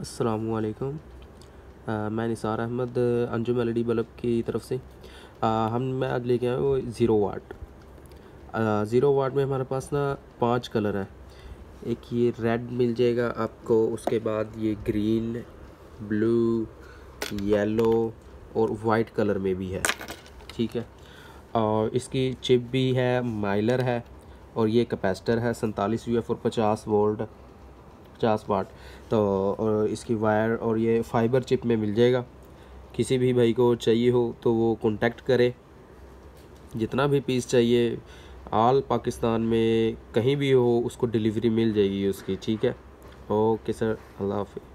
असलकम मैं Nisar Ahmad Anjum D bulb की तरफ से आ, हम मैं आज लेके आया वो ज़ीरो वाट ज़ीरो वाट में हमारे पास ना पांच कलर है एक ये रेड मिल जाएगा आपको उसके बाद ये ग्रीन ब्लू येलो और वाइट कलर में भी है ठीक है और इसकी चिप भी है माइलर है और ये कैपेसिटर है सैंतालीस यू एफ और पचास वोल्ट पचास वाट तो इसकी वायर और ये फाइबर चिप में मिल जाएगा किसी भी भाई को चाहिए हो तो वो कॉन्टैक्ट करे जितना भी पीस चाहिए आल पाकिस्तान में कहीं भी हो उसको डिलीवरी मिल जाएगी उसकी ठीक है ओके सर अल्लाह हाफि